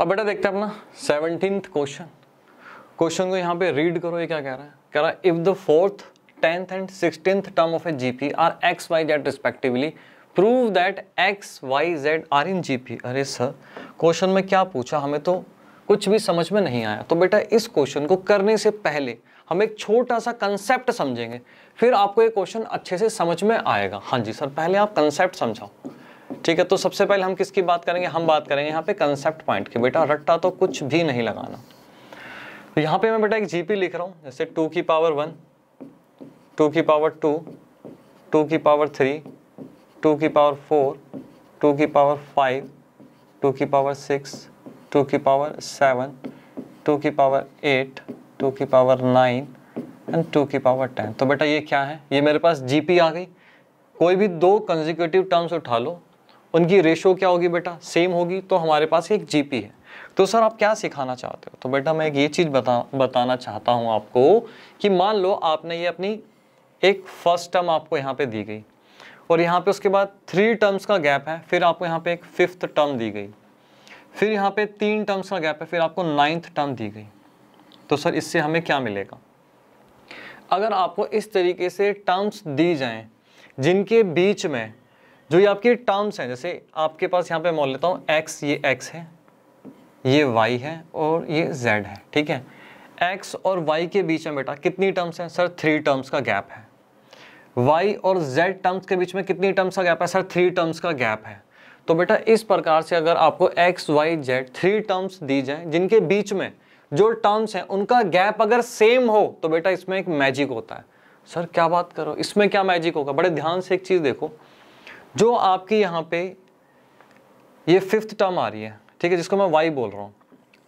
अब बेटा देखते हैं अपना सेवनटीन क्वेश्चन क्वेश्चन को यहाँ पे रीड करो ये क्या कह रहा है कह रहा है if the fourth tenth and sixteenth term of a GP are x y z respectively prove that x y z are in G P अरे सर क्वेश्चन में क्या पूछा हमें तो कुछ भी समझ में नहीं आया तो बेटा इस क्वेश्चन को करने से पहले हम एक छोटा सा कंसेप्ट समझेंगे फिर आपको ये क्वेश्चन अच्छे से समझ में आएगा हाँ जी सर पहले आप कंसेप्ट समझाओ ठीक है तो सबसे पहले हम किसकी बात करेंगे हम बात करेंगे यहाँ पे कंसेप्ट पॉइंट की बेटा रट्टा तो कुछ भी नहीं लगाना तो यहाँ पे मैं बेटा एक जीपी लिख रहा हूँ जैसे टू की पावर वन टू की पावर टू टू की पावर थ्री टू की पावर फोर टू की पावर फाइव टू की पावर सिक्स टू की पावर सेवन टू की पावर एट टू की पावर नाइन एंड टू की पावर टेन तो बेटा ये क्या है ये मेरे पास जीपी आ गई कोई भी दो कंजिक्यूटिव टर्म्स उठा लो उनकी रेशो क्या होगी बेटा सेम होगी तो हमारे पास एक जीपी है तो सर आप क्या सिखाना चाहते हो तो बेटा मैं एक ये चीज़ बता बताना चाहता हूँ आपको कि मान लो आपने ये अपनी एक फर्स्ट टर्म आपको यहाँ पे दी गई और यहाँ पे उसके बाद थ्री टर्म्स का गैप है फिर आपको यहाँ पे एक फिफ्थ टर्म दी गई फिर यहाँ पे तीन टर्म्स का गैप है फिर आपको नाइन्थ टर्म दी गई तो सर इससे हमें क्या मिलेगा अगर आपको इस तरीके से टर्म्स दी जाएँ जिनके बीच में जो ये आपके टर्म्स हैं जैसे आपके पास यहाँ पे मान लेता हूँ एक्स ये एक्स है ये वाई है और ये जेड है ठीक है एक्स और वाई के बीच में बेटा कितनी टर्म्स हैं सर थ्री टर्म्स का गैप है वाई और जेड टर्म्स के बीच में कितनी टर्म्स का गैप है सर थ्री टर्म्स का गैप है तो बेटा इस प्रकार से अगर आपको x y z three terms दी जाए जिनके बीच में जो टर्म्स हैं उनका गैप अगर सेम हो तो बेटा इसमें एक मैजिक होता है सर क्या बात करो इसमें क्या मैजिक होगा बड़े ध्यान से एक चीज़ देखो जो आपके यहाँ पे ये फिफ्थ टर्म आ रही है ठीक है जिसको मैं वाई बोल रहा हूँ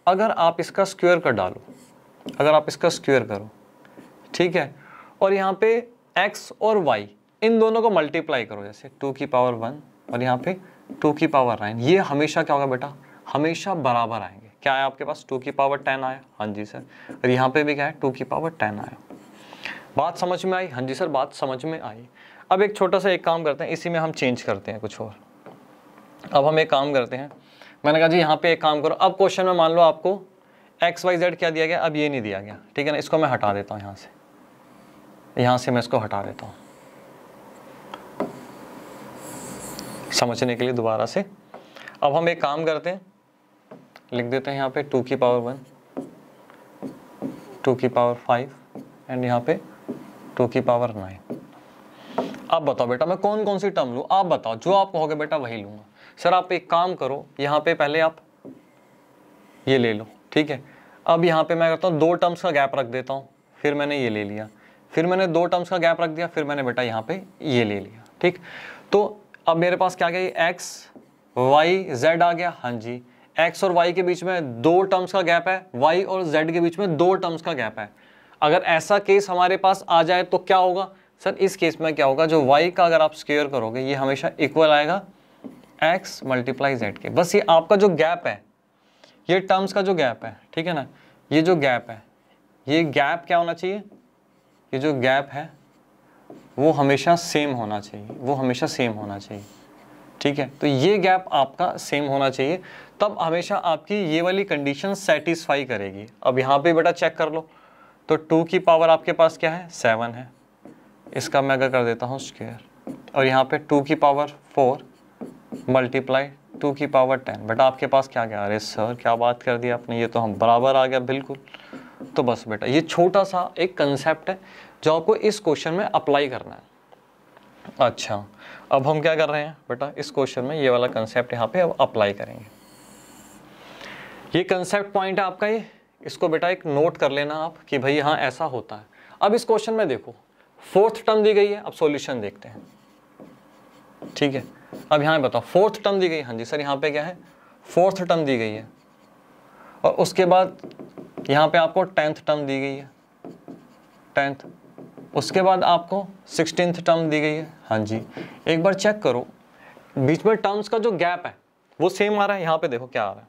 अगर आप इसका स्क्वेयर कर डालो अगर आप इसका स्क्वेयर करो ठीक है और यहाँ पे एक्स और वाई इन दोनों को मल्टीप्लाई करो जैसे टू की पावर वन और यहाँ पे टू की पावर नाइन ये हमेशा क्या होगा बेटा हमेशा बराबर आएंगे क्या है आपके पास टू की पावर टेन आया हाँ जी सर और यहाँ पे भी क्या है टू की पावर टेन आया बात समझ में आई हाँ जी सर बात समझ में आई अब एक छोटा सा एक काम करते हैं इसी में हम चेंज करते हैं कुछ और अब हम एक काम करते हैं मैंने कहा जी यहाँ पे एक काम करो अब क्वेश्चन में मान लो आपको एक्स वाई जेड क्या दिया गया अब ये नहीं दिया गया ठीक है ना इसको मैं हटा देता हूँ यहाँ से यहाँ से मैं इसको हटा देता हूँ समझने के लिए दोबारा से अब हम एक काम करते हैं लिख देते हैं यहाँ पे टू की पावर वन टू की पावर फाइव एंड यहाँ पे टू की पावर नाइन आप बताओ बेटा मैं कौन कौन सी टर्म लूँ आप बताओ जो आप कहोगे बेटा वही लूँगा सर आप एक काम करो यहाँ पे पहले आप ये ले लो ठीक है अब यहाँ पे मैं करता हूँ दो टर्म्स का गैप रख देता हूँ फिर मैंने ये ले लिया फिर मैंने दो टर्म्स का गैप रख दिया फिर मैंने बेटा यहाँ पे ये ले लिया ठीक तो अब मेरे पास क्या गया एक्स वाई जेड आ गया हाँ जी एक्स और वाई के बीच में दो टर्म्स का गैप है वाई और जेड के बीच में दो टर्म्स का गैप है अगर ऐसा केस हमारे पास आ जाए तो क्या होगा सर इस केस में क्या होगा जो वाई का अगर आप स्केयर करोगे ये हमेशा इक्वल आएगा एक्स मल्टीप्लाई जेड के बस ये आपका जो गैप है ये टर्म्स का जो गैप है ठीक है ना ये जो गैप है ये गैप क्या होना चाहिए ये जो गैप है वो हमेशा सेम होना चाहिए वो हमेशा सेम होना चाहिए ठीक है तो ये गैप आपका सेम होना चाहिए तब हमेशा आपकी ये वाली कंडीशन सेटिस्फाई करेगी अब यहाँ पे बेटा चेक कर लो तो टू की पावर आपके पास क्या है सेवन है इसका मैं अगर कर देता हूँ स्क्वेयर और यहाँ पे टू की पावर फोर मल्टीप्लाई टू की पावर टेन बेटा आपके पास क्या क्या अरे सर क्या बात कर दी आपने ये तो हम बराबर आ गया बिल्कुल तो बस बेटा ये छोटा सा एक कंसेप्ट है जो आपको इस क्वेश्चन में अप्लाई करना है अच्छा अब हम क्या कर रहे हैं बेटा इस क्वेश्चन में ये वाला कंसेप्ट यहाँ पे अब अप्लाई करेंगे ये कंसेप्ट पॉइंट है आपका ये इसको बेटा एक नोट कर लेना आप कि भाई हाँ ऐसा होता है अब इस क्वेश्चन में देखो फोर्थ टर्म दी गई है अब सॉल्यूशन देखते हैं ठीक है अब यहाँ बताओ फोर्थ टर्म दी गई हाँ जी सर यहाँ पे क्या है फोर्थ टर्म दी गई है और उसके बाद यहाँ पे आपको टेंथ टर्म दी गई है टेंथ उसके बाद आपको सिक्सटीन टर्म दी गई है हाँ जी एक बार चेक करो बीच में टर्म्स का जो गैप है वो सेम आ रहा है यहाँ पे देखो क्या आ रहा है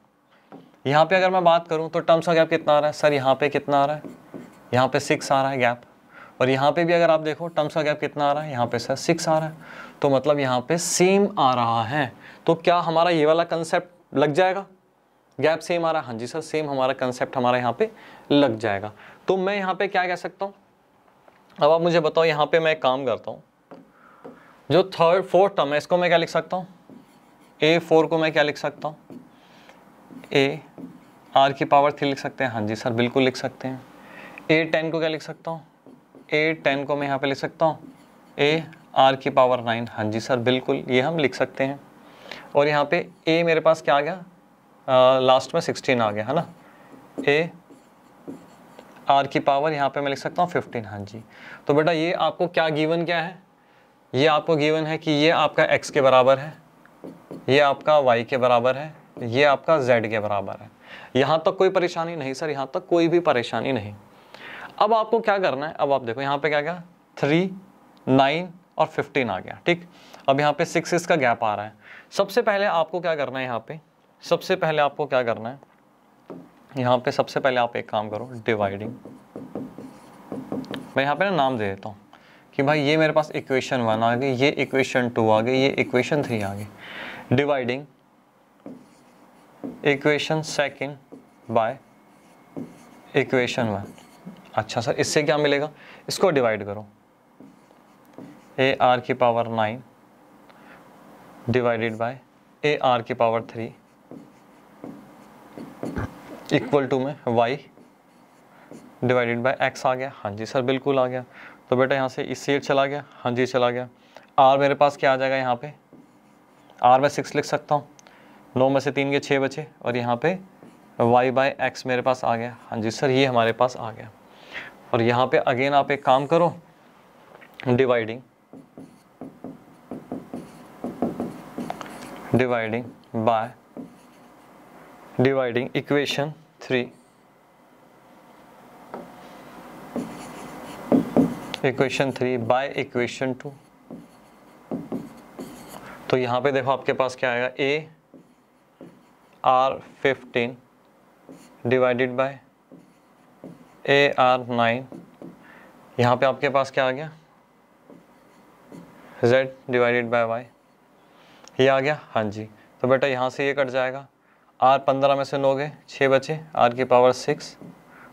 यहाँ पे अगर मैं बात करूँ तो टर्म्स का गैप कितना आ रहा है सर यहाँ पे कितना आ रहा है यहाँ पे सिक्स आ रहा है गैप और यहाँ पे भी अगर आप देखो टर्म्स का गैप कितना आ रहा है यहाँ पे सर सिक्स आ रहा है तो मतलब यहाँ पे सेम आ रहा है तो क्या हमारा ये वाला कंसेप्ट लग जाएगा गैप सेम आ रहा है हाँ जी सर सेम हमारा कंसेप्ट हमारा यहाँ पे लग जाएगा तो मैं यहाँ पे क्या कह सकता हूँ अब आप मुझे बताओ यहाँ पे मैं काम करता हूँ जो थर्ड फोर्थ टर्म है इसको मैं क्या लिख सकता हूँ ए फोर को मैं क्या लिख सकता हूँ ए आर की पावर थ्री लिख सकते हैं हाँ जी सर बिल्कुल लिख सकते हैं ए टेन को क्या लिख सकता हूँ ए टेन को मैं यहाँ पे लिख सकता हूँ ए आर की पावर नाइन हाँ जी सर बिल्कुल ये हम लिख सकते हैं और यहाँ पे ए मेरे पास क्या आ गया आ, लास्ट में सिक्सटीन आ गया है ना ए आर की पावर यहाँ पे मैं लिख सकता हूँ फिफ्टीन हाँ जी तो बेटा ये आपको क्या गिवन क्या है ये आपको गिवन है कि ये आपका एक्स के बराबर है ये आपका वाई के बराबर है ये आपका जेड के बराबर है यहाँ तक कोई परेशानी नहीं सर यहाँ तक कोई भी परेशानी नहीं अब आपको क्या करना है अब आप देखो यहाँ पे क्या गया थ्री नाइन और फिफ्टीन आ गया ठीक अब यहाँ पे सिक्स सिक्स का गैप आ रहा है सबसे पहले आपको क्या करना है यहाँ पे सबसे पहले आपको क्या करना है यहाँ पे सबसे पहले आप एक काम करो डिवाइडिंग मैं यहाँ पे ना नाम दे देता हूँ कि भाई ये मेरे पास इक्वेशन वन आ गई ये इक्वेशन टू आ गई ये इक्वेशन थ्री आ गई dividing equation second by equation one अच्छा सर इससे क्या मिलेगा इसको डिवाइड करो ए आर की power nine divided by a r की पावर थ्री इक्वल टू में वाई डिवाइडेड बाय एक्स आ गया हाँ जी सर बिल्कुल आ गया तो बेटा यहाँ से इस सीट चला गया हाँ जी चला गया आर मेरे पास क्या आ जाएगा यहाँ पे आर मैं सिक्स लिख सकता हूँ नौ में से तीन के छः बचे और यहाँ पे वाई बाय एक्स मेरे पास आ गया हाँ जी सर ये हमारे पास आ गया और यहां पे अगेन आप एक काम करो dividing dividing by dividing equation three equation three by equation two तो यहां पे देखो आपके पास क्या आएगा a r fifteen divided by a r nine यहाँ पे आपके पास क्या आ गया z डिवाइडेड बाय y ये आ गया हाँ जी तो बेटा यहाँ से ये कट जाएगा आर पंद्रह में से नौ गए छः बचे आर की पावर सिक्स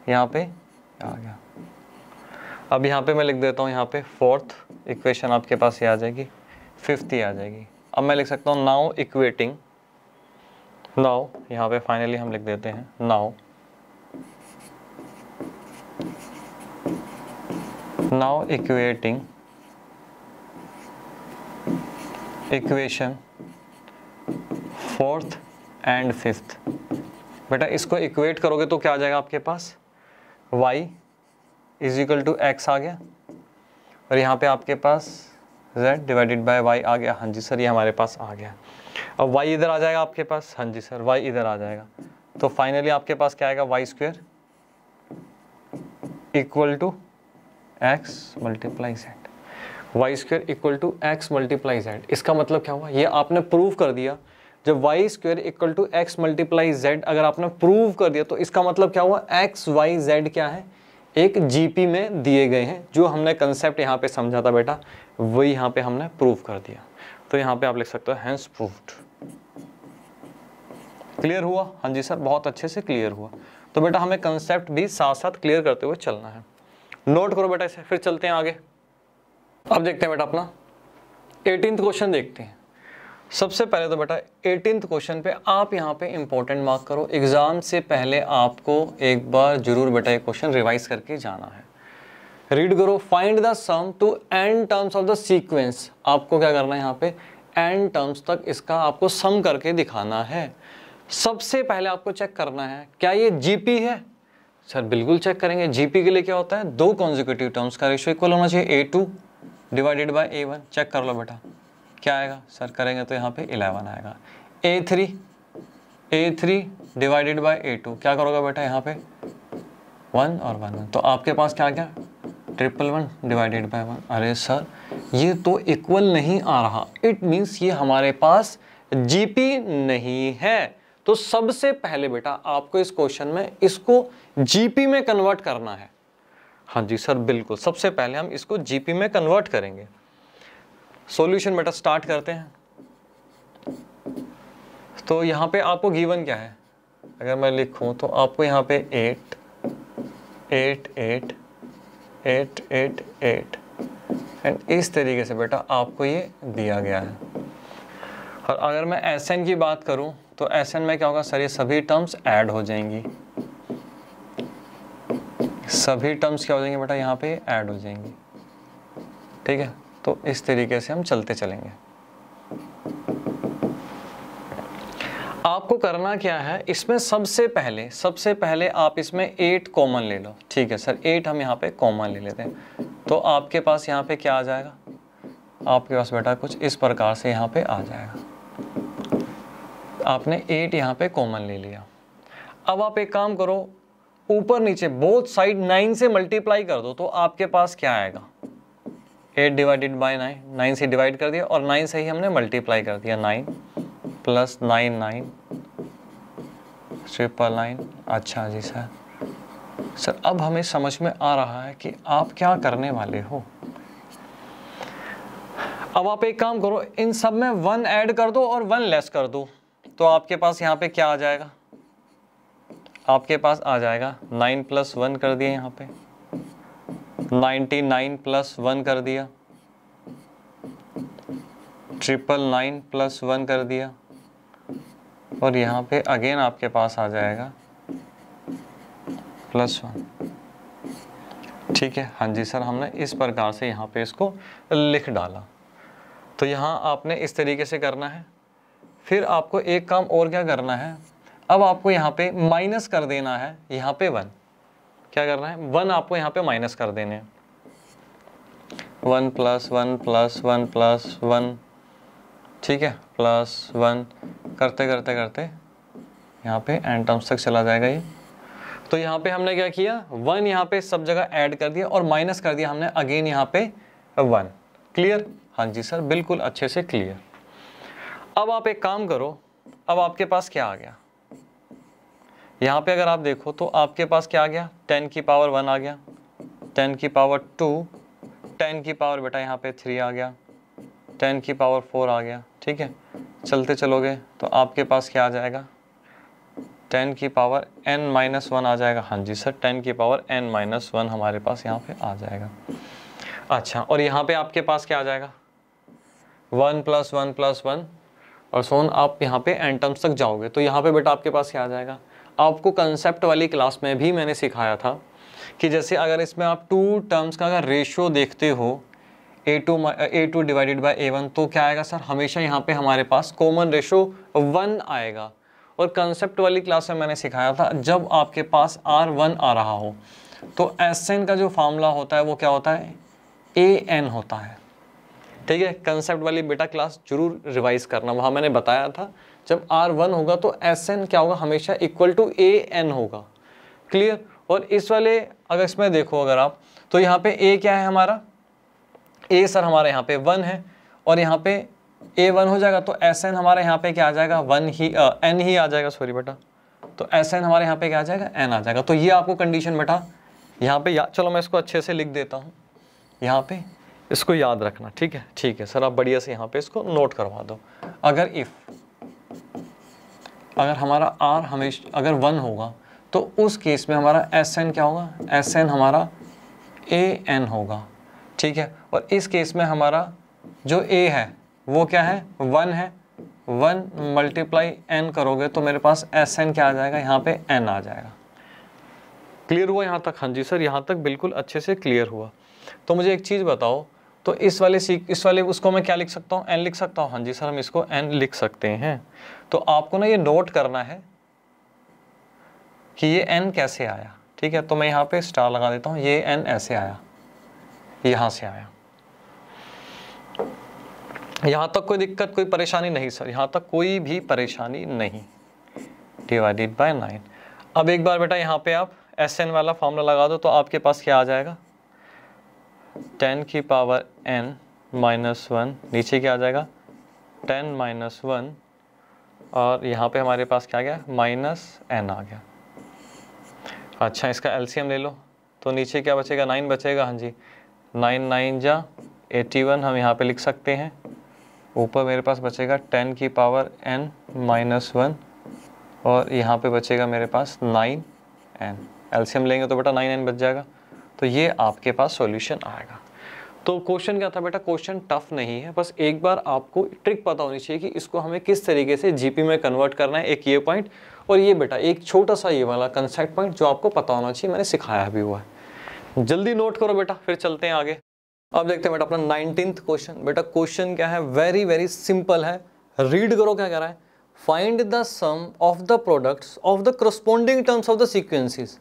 यहाँ पे आ गया अब यहाँ पे मैं लिख देता हूँ यहाँ पे फोर्थ इक्वेशन आपके पास ये आ जाएगी फिफ्थ ही आ जाएगी अब मैं लिख सकता हूँ नाउ इक्वेटिंग नाउ यहाँ पे फाइनली हम लिख देते हैं now now equating equation fourth and fifth बेटा इसको इक्वेट करोगे तो क्या आ जाएगा आपके पास y is equal to x आ गया और यहाँ पे आपके पास z डिवाइडेड बाय y आ गया हाँ जी सर ये हमारे पास आ गया अब y इधर आ जाएगा आपके पास हाँ जी सर y इधर आ जाएगा तो फाइनली आपके पास क्या आएगा y square equal to x multiply z y square equal to x multiply z इसका मतलब क्या हुआ ये आपने प्रूव कर दिया जब y square equal to x multiply z अगर आपने प्रूव कर दिया तो इसका मतलब क्या हुआ एक्स वाई जेड क्या है एक जीपी में दिए गए हैं जो हमने कंसेप्ट यहाँ पे समझा था बेटा वही यहाँ पे हमने प्रूव कर दिया तो यहाँ पे आप लिख सकते हो हैंस क्लियर हुआ हाँ जी सर बहुत अच्छे से क्लियर हुआ तो बेटा हमें कंसेप्ट भी साथ साथ क्लियर करते हुए चलना है नोट करो बेटा इसे फिर चलते हैं आगे अब देखते हैं बेटा अपना एटीनथ क्वेश्चन देखते हैं सबसे पहले तो बेटा एटीनथ क्वेश्चन पे आप यहाँ पे इंपॉर्टेंट मार्क करो एग्ज़ाम से पहले आपको एक बार जरूर बेटा ये क्वेश्चन रिवाइज करके जाना है रीड करो find the sum to n terms of the sequence आपको क्या करना है यहाँ पे एंड टर्म्स तक इसका आपको सम करके दिखाना है सबसे पहले आपको चेक करना है क्या ये जीपी है सर बिल्कुल चेक करेंगे जीपी के लिए क्या होता है दो कॉन्जिक्यूटिव टर्म्स का रेशो इक्वल होना चाहिए a two divided by a one check कर लो बेटा क्या आएगा सर करेंगे तो यहाँ पे इलेवन आएगा a three a three divided by a two क्या करोगे बेटा यहाँ पे वन और वन तो आपके पास क्या क्या triple one divided by one अरे सर ये तो इक्वल नहीं आ रहा इट मीन्स ये हमारे पास जीपी नहीं है तो सबसे पहले बेटा आपको इस क्वेश्चन में इसको जीपी में कन्वर्ट करना है हाँ जी सर बिल्कुल सबसे पहले हम इसको जीपी में कन्वर्ट करेंगे सॉल्यूशन बेटा स्टार्ट करते हैं तो यहाँ पे आपको गिवन क्या है अगर मैं लिखूँ तो आपको यहाँ पे eight eight eight eight eight eight and इस तरीके से बेटा आपको ये दिया गया है और अगर मैं एस एन की बात करूँ तो एस एन में क्या होगा सर ये सभी टर्म्स ऐड हो जाएंगी सभी टर्म्स क्या हो जाएंगे बेटा यहाँ पे ऐड हो जाएंगी ठीक है तो इस तरीके से हम चलते चलेंगे आपको करना क्या है इसमें सबसे पहले सबसे पहले आप इसमें एट कॉमन ले लो ठीक है सर एट हम यहाँ पे कॉमन ले लेते हैं तो आपके पास यहाँ पे क्या आ जाएगा आपके पास बेटा कुछ इस प्रकार से यहाँ पे आ जाएगा आपने एट यहाँ पे कॉमन ले लिया अब आप एक काम करो ऊपर नीचे बोथ साइड नाइन से मल्टीप्लाई कर दो तो आपके पास क्या आएगा eight divided by nine nine से डिवाइड कर दिया और नाइन से ही हमने मल्टीप्लाई कर दिया nine plus nine nine triple nine अच्छा जी सर सर अब हमें समझ में आ रहा है कि आप क्या करने वाले हो अब आप एक काम करो इन सब में वन ऐड कर दो और वन लेस कर दो तो आपके पास यहाँ पे क्या आ जाएगा आपके पास आ जाएगा नाइन प्लस वन कर दिया यहाँ पे नाइन्टी नाइन प्लस वन कर दिया ट्रिपल नाइन प्लस वन कर दिया और यहाँ पे अगेन आपके पास आ जाएगा प्लस वन ठीक है हाँ जी सर हमने इस प्रकार से यहाँ पे इसको लिख डाला तो यहाँ आपने इस तरीके से करना है फिर आपको एक काम और क्या करना है अब आपको यहाँ पे माइनस कर देना है यहाँ पे वन क्या करना है वन आपको यहाँ पे माइनस कर देने हैं one plus one plus one plus one ठीक है प्लस वन करते करते करते यहाँ पे एंड टर्म्स तक चला जाएगा ये तो यहाँ पे हमने क्या किया वन यहाँ पे सब जगह ऐड कर दिया और माइनस कर दिया हमने अगेन यहाँ पे वन क्लियर हाँ जी सर बिल्कुल अच्छे से क्लियर अब आप एक काम करो अब आपके पास क्या आ गया यहाँ पे अगर आप देखो तो आपके पास क्या आ गया टेन की पावर वन आ गया टेन की पावर टू टेन की पावर बेटा यहाँ पे थ्री आ गया टेन की पावर फोर आ गया ठीक है चलते चलोगे तो आपके पास क्या आ जाएगा टेन की पावर एन माइनस वन आ जाएगा हाँ जी सर टेन की पावर एन माइनस वन हमारे पास यहाँ पे आ जाएगा अच्छा और यहाँ पे आपके पास क्या आ जाएगा one plus one plus one और सोन आप यहाँ पे एंड टर्म्स तक जाओगे तो यहाँ पे बेटा आपके पास क्या आ जाएगा आपको कंसेप्ट वाली क्लास में भी मैंने सिखाया था कि जैसे अगर इसमें आप टू टर्म्स का अगर रेशियो देखते हो a two a two divided by a one तो क्या आएगा सर हमेशा यहाँ पे हमारे पास कॉमन रेशो वन आएगा और कंसेप्ट वाली क्लास में मैंने सिखाया था जब आपके पास आर वन आ रहा हो तो एस एन का जो फार्मूला होता है वो क्या होता है ए एन होता है ठीक है कंसेप्ट वाली बेटा क्लास जरूर रिवाइज करना वहाँ मैंने बताया था जब आर वन होगा तो एस एन क्या होगा हमेशा इक्वल टू ए एन होगा क्लियर और इस वाले अगर इसमें देखो अगर आप तो यहाँ पे ए क्या है हमारा ए सर हमारे यहाँ पे वन है और यहाँ पे ए वन हो जाएगा तो एस एन हमारे यहाँ पे क्या आ जाएगा वन ही एन ही आ जाएगा सॉरी बेटा तो एस एन हमारे यहाँ पे क्या आ जाएगा एन आ जाएगा तो ये आपको कंडीशन बेटा यहाँ पे या चलो मैं इसको अच्छे से लिख देता हूँ यहाँ पे इसको याद रखना ठीक है ठीक है सर आप बढ़िया से यहाँ पे इसको नोट करवा दो अगर इफ़ अगर हमारा आर हमेशा अगर वन होगा तो उस केस में हमारा एस एन क्या होगा एस एन हमारा ए एन होगा ठीक है और इस केस में हमारा जो ए है वो क्या है वन है वन मल्टीप्लाई एन करोगे तो मेरे पास एस एन क्या आ जाएगा यहाँ पे एन आ जाएगा क्लियर हुआ यहाँ तक हाँ जी सर यहाँ तक बिल्कुल अच्छे से क्लियर हुआ तो मुझे एक चीज़ बताओ तो इस वाले सीक इस वाले उसको मैं क्या लिख सकता हूँ एन लिख सकता हूँ हाँ जी सर हम इसको एन लिख सकते हैं तो आपको ना ये नोट करना है कि ये एन कैसे आया ठीक है तो मैं यहाँ पे स्टार लगा देता हूँ ये एन ऐसे आया यहाँ से आया यहाँ तक कोई दिक्कत कोई परेशानी नहीं सर यहाँ तक कोई भी परेशानी नहीं डिवाइडेड बाय नाइन अब एक बार बेटा यहाँ पे आप एस एन वाला फॉर्मूला लगा दो तो आपके पास क्या आ जाएगा टेन की पावर एन माइनस वन नीचे क्या आ जाएगा टेन माइनस वन और यहाँ पे हमारे पास क्या आ गया माइनस एन आ गया अच्छा इसका एलसीएम ले लो तो नीचे क्या बचेगा नाइन बचेगा हाँ जी नाइन नाइन जा एटी वन हम यहाँ पे लिख सकते हैं ऊपर मेरे पास बचेगा टेन की पावर एन माइनस वन और यहाँ पे बचेगा मेरे पास नाइन एन एल लेंगे तो बेटा नाइन एन बच जाएगा तो ये आपके पास सॉल्यूशन आएगा तो क्वेश्चन क्या था बेटा क्वेश्चन टफ नहीं है बस एक बार आपको ट्रिक पता होनी चाहिए कि इसको हमें किस तरीके से जीपी में कन्वर्ट करना है एक ये पॉइंट और ये बेटा एक छोटा सा ये वाला कंसेप्ट पॉइंट जो आपको पता होना चाहिए मैंने सिखाया भी हुआ है जल्दी नोट करो बेटा फिर चलते हैं आगे अब देखते हैं बेटा अपना नाइनटीन क्वेश्चन बेटा क्वेश्चन क्या है वेरी वेरी सिंपल है रीड करो क्या कह रहा है find the sum of the products of the corresponding terms of the sequences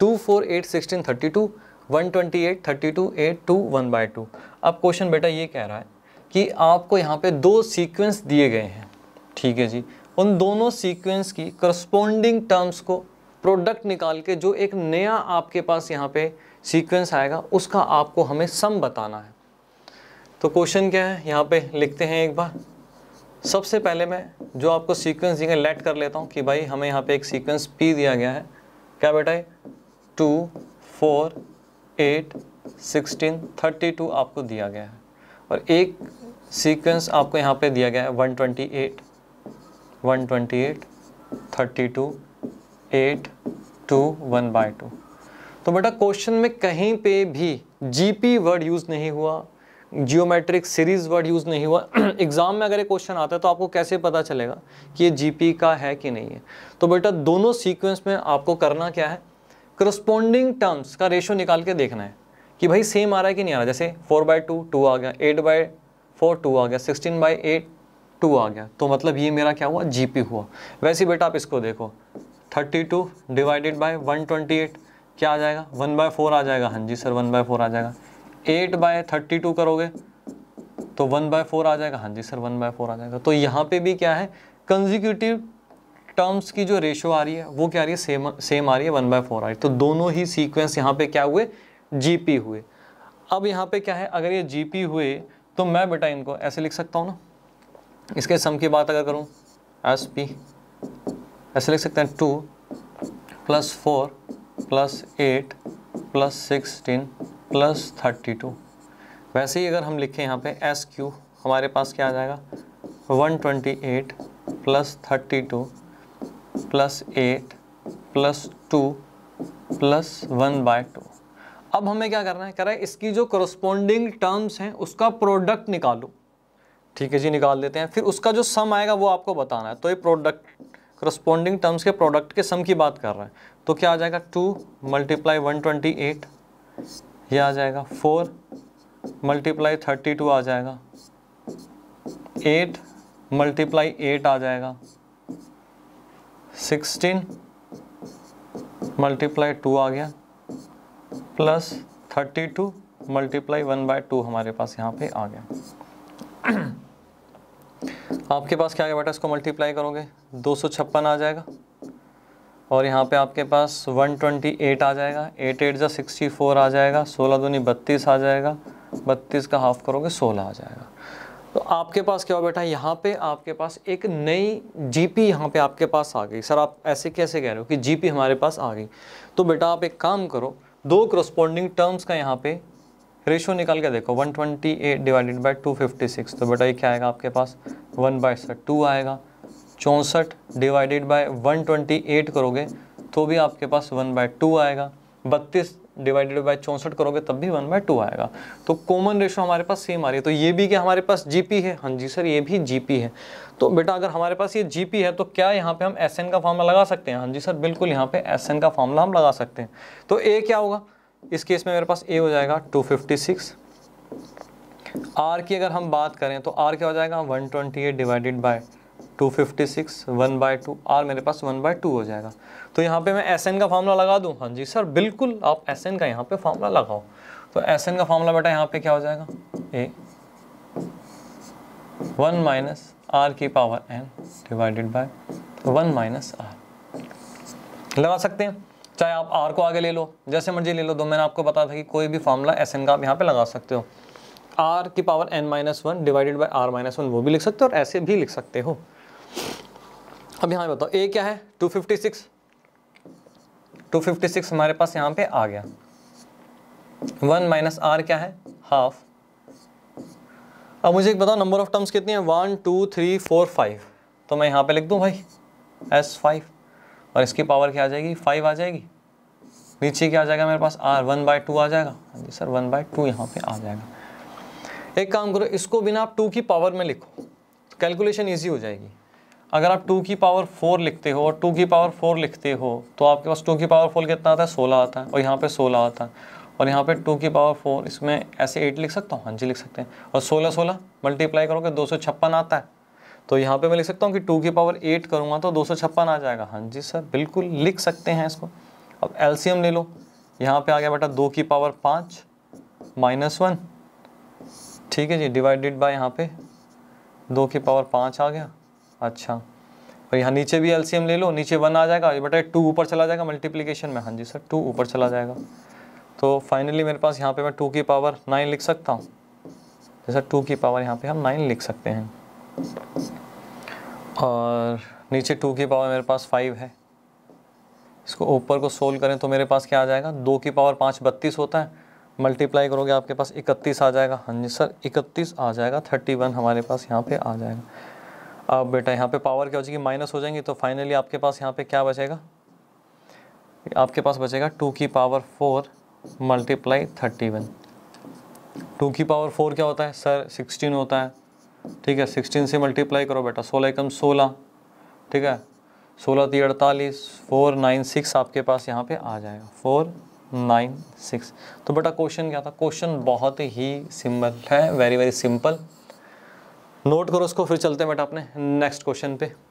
two four eight sixteen thirty two one twenty eight thirty two eight two one by two अब question बेटा ये कह रहा है कि आपको यहाँ पे दो सीक्वेंस दिए गए हैं ठीक है जी उन दोनों सीक्वेंस की करस्पोंडिंग टर्म्स को प्रोडक्ट निकाल के जो एक नया आपके पास यहाँ पे सीक्वेंस आएगा उसका आपको हमें सम बताना है तो क्वेश्चन क्या है यहाँ पे लिखते हैं एक बार सबसे पहले मैं जो आपको सीक्वेंस दिए लेट कर लेता हूँ कि भाई हमें यहाँ पे एक सीक्वेंस पी दिया गया है क्या बेटा है two four eight sixteen thirty two आपको दिया गया है और एक सीक्वेंस आपको यहाँ पे दिया गया है one twenty eight one twenty eight thirty two eight two one by two तो बेटा क्वेश्चन में कहीं पे भी जीपी वर्ड यूज़ नहीं हुआ जियोमेट्रिक सीरीज वर्ड यूज़ नहीं हुआ एग्ज़ाम में अगर ये क्वेश्चन आता है तो आपको कैसे पता चलेगा कि ये जीपी का है कि नहीं है तो बेटा दोनों सीक्वेंस में आपको करना क्या है करस्पोंडिंग टर्म्स का रेशो निकाल के देखना है कि भाई सेम आ रहा है कि नहीं आ रहा जैसे फोर बाय टू टू आ गया एट बाय फोर टू आ गया सिक्सटीन बाई एट टू आ गया तो मतलब ये मेरा क्या हुआ जी हुआ वैसे ही बेटा आप इसको देखो thirty two divided by one twenty eight क्या आ जाएगा वन बाय फोर आ जाएगा हाँ जी सर वन बाय फोर आ जाएगा एट बाय थर्टी टू करोगे तो वन बाय फोर आ जाएगा हाँ जी सर वन बाय फोर आ जाएगा तो यहाँ पे भी क्या है कंजिक्यूटिव टर्म्स की जो रेशो आ रही है वो क्या आ रही है सेम सेम आ रही है वन बाय फोर आ रही है तो दोनों ही सीक्वेंस यहाँ पे क्या हुए जी हुए अब यहाँ पे क्या है अगर ये जी हुए तो मैं बेटा इनको ऐसे लिख सकता हूँ ना इसके सम की बात अगर करूँ एस पी ऐसे लिख सकते हैं two plus four plus eight plus sixteen plus thirty two वैसे ही अगर हम लिखें यहाँ पे एस क्यू हमारे पास क्या आ जाएगा one twenty eight plus thirty two plus eight plus two plus one by two अब हमें क्या करना है कह रहा है इसकी जो करस्पोंडिंग टर्म्स हैं उसका प्रोडक्ट निकालो ठीक है जी निकाल देते हैं फिर उसका जो सम आएगा वो आपको बताना है तो ये प्रोडक्ट करस्पोंडिंग टर्म्स के प्रोडक्ट के सम की बात कर रहे हैं तो क्या आ जाएगा two multiply one twenty eight यह आ जाएगा फोर मल्टीप्लाई थर्टी टू आ जाएगा एट मल्टीप्लाई एट आ जाएगा सिक्सटीन मल्टीप्लाई टू आ गया plus thirty two multiply one by two हमारे पास यहाँ पे आ गया आपके पास क्या गया बेटा इसको मल्टीप्लाई करोगे दो सौ छप्पन आ जाएगा और यहाँ पे आपके पास वन ट्वेंटी एट आ जाएगा एट एट जो सिक्सटी फोर आ जाएगा सोलह दूनी बत्तीस आ जाएगा बत्तीस का हाफ करोगे सोलह आ जाएगा तो आपके पास क्या हो बेटा यहाँ पे आपके पास एक नई जीपी यहाँ पे आपके पास आ गई सर आप ऐसे कैसे कह रहे हो कि जीपी हमारे पास आ गई तो बेटा आप एक काम करो दो करस्पॉन्डिंग टर्म्स का यहाँ पे रेशो निकाल के देखो 128 डिवाइडेड बाई टू तो बेटा ये क्या आएगा आपके पास वन बाय टू आएगा चौंसठ डिवाइडेड बाई वन करोगे तो भी आपके पास वन बाय टू आएगा बत्तीस डिवाइडेड बाय चौंसठ करोगे तब भी वन बाय टू आएगा तो कॉमन रेशो हमारे पास सेम आ रही है तो ये भी क्या हमारे पास जीपी है हाँ जी सर ये भी जीपी है तो बेटा अगर हमारे पास ये जीपी है तो क्या यहाँ पे हम एस का फॉर्मला लगा सकते हैं हाँ जी सर बिल्कुल यहाँ पे एस का फॉर्मला हम लगा सकते हैं तो ए क्या होगा इस केस में मेरे पास ए हो जाएगा टू फिफ्टी सिक्स आर की अगर हम बात करें तो आर क्या हो जाएगा one twenty eight divided by two fifty six one by two r मेरे पास वन बाई टू हो जाएगा तो यहाँ पे मैं एस एन का फार्मूला लगा दूँ हाँ जी सर बिल्कुल आप एस एन का यहाँ पे फार्मूला लगाओ तो एस एन का फार्मूला बेटा यहाँ पे क्या हो जाएगा ए वन माइनस आर की power n divided by one minus r लगा सकते हैं चाहे आप आर को आगे ले लो जैसे मर्जी ले लो तो मैंने आपको बताया था कि कोई भी फार्मूला एस एन का आप यहाँ पे लगा सकते हो आर की power n minus one divided by r minus one वो भी लिख सकते हो और ऐसे भी लिख सकते हो अब यहाँ बताओ ए क्या है 256 256 हमारे पास यहाँ पे आ गया वन माइनस आर क्या है हाफ अब मुझे एक बताओ नंबर ऑफ टर्म्स कितनी है one two three four five तो मैं यहाँ पे लिख दूँ भाई एस फाइव और इसकी पावर क्या आ जाएगी फाइव आ जाएगी नीचे क्या आ जाएगा मेरे पास आर वन बाय टू आ जाएगा हाँ जी सर वन बाय टू यहाँ पे आ जाएगा एक काम करो इसको बिना आप टू की पावर में लिखो कैलकुलेशन ईजी हो जाएगी अगर आप टू की पावर फोर लिखते हो और टू की पावर फोर लिखते हो तो आपके पास टू की पावर फोर कितना आता है सोलह आता है और यहाँ पे सोलह आता है और यहाँ पे टू की पावर फोर इसमें ऐसे एट लिख सकता हूँ हाँ जी लिख सकते हैं और सोलह सोलह मल्टीप्लाई करोगे दो सौ छप्पन आता है तो यहाँ पे मैं लिख सकता हूँ कि टू की पावर एट करूँगा तो दो सौ छप्पन आ जाएगा हाँ जी सर बिल्कुल लिख सकते हैं इसको अब एल्सीयम ले लो यहाँ पे आ गया बेटा दो की पावर पाँच माइनस वन ठीक है जी डिवाइडेड बाय यहाँ पे दो की पावर पाँच आ गया अच्छा और यहाँ नीचे भी एलसीएम ले लो नीचे वन आ जाएगा ये बेटा टू ऊपर चला जाएगा मल्टीप्लिकेशन में हाँ जी सर टू ऊपर चला जाएगा तो फाइनली मेरे पास यहाँ पे मैं टू की पावर नाइन लिख सकता हूँ जैसा टू की पावर यहाँ पे हम नाइन लिख सकते हैं और नीचे टू की पावर मेरे पास फाइव है इसको ऊपर को सोल्व करें तो मेरे पास क्या आ जाएगा दो की पावर पाँच बत्तीस होता है मल्टीप्लाई करोगे आपके पास इकतीस आ जाएगा हाँ जी सर इकतीस आ जाएगा थर्टी वन हमारे पास यहाँ पे आ जाएगा अब बेटा यहाँ पे पावर क्या हो जाएगी माइनस हो जाएंगी तो फाइनली आपके पास यहाँ पे क्या बचेगा आपके पास बचेगा टू की power four multiply thirty one two की पावर फोर क्या होता है सर सिक्सटीन होता है ठीक है सिक्सटीन से मल्टीप्लाई करो बेटा सोलह एकम सोलह ठीक है सोलह ती अड़तालीस फोर नाइन सिक्स आपके पास यहाँ पे आ जाएगा फोर नाइन सिक्स तो बेटा क्वेश्चन क्या था क्वेश्चन बहुत ही सिंपल है वेरी वेरी सिंपल नोट करो उसको फिर चलते हैं बेटा अपने नेक्स्ट क्वेश्चन पे